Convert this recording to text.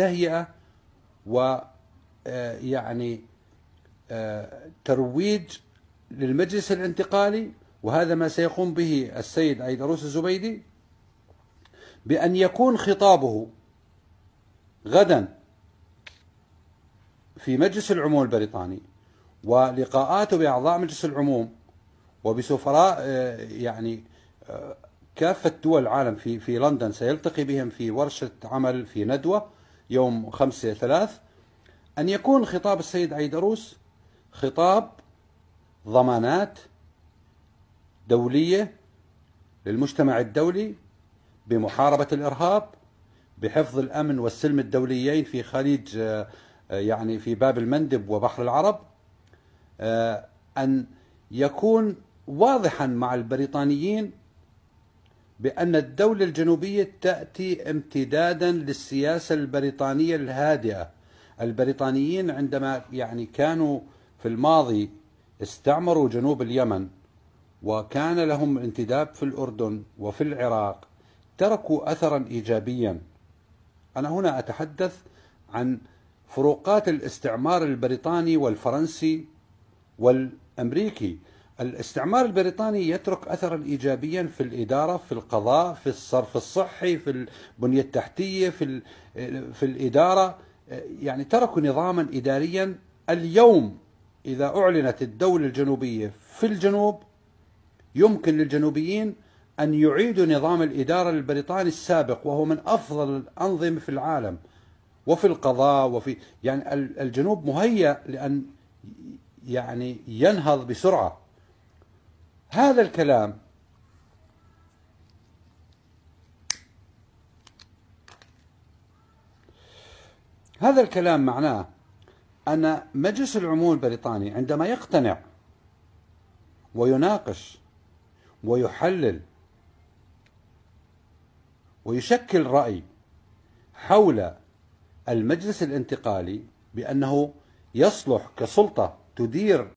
التهيئه و آه، يعني آه، ترويج للمجلس الانتقالي وهذا ما سيقوم به السيد أيدروس الزبيدي بأن يكون خطابه غدا في مجلس العموم البريطاني ولقاءاته بأعضاء مجلس العموم وبسفراء آه، يعني كافة دول العالم في في لندن سيلتقي بهم في ورشة عمل في ندوة يوم خمسة ثلاث أن يكون خطاب السيد عيدروس خطاب ضمانات دولية للمجتمع الدولي بمحاربة الإرهاب بحفظ الأمن والسلم الدوليين في خليج آه، يعني في باب المندب وبحر العرب آه، أن يكون واضحا مع البريطانيين بأن الدولة الجنوبية تأتي امتدادا للسياسة البريطانية الهادئة البريطانيين عندما يعني كانوا في الماضي استعمروا جنوب اليمن وكان لهم انتداب في الأردن وفي العراق تركوا أثرا إيجابيا أنا هنا أتحدث عن فروقات الاستعمار البريطاني والفرنسي والأمريكي الاستعمار البريطاني يترك اثرا ايجابيا في الاداره في القضاء في الصرف الصحي في البنيه التحتيه في في الاداره يعني تركوا نظاما اداريا اليوم اذا اعلنت الدوله الجنوبيه في الجنوب يمكن للجنوبيين ان يعيدوا نظام الاداره البريطاني السابق وهو من افضل الانظمه في العالم وفي القضاء وفي يعني الجنوب مهيأ لان يعني ينهض بسرعه هذا الكلام هذا الكلام معناه أن مجلس العموم البريطاني عندما يقتنع ويناقش ويحلل ويشكل رأي حول المجلس الانتقالي بأنه يصلح كسلطة تدير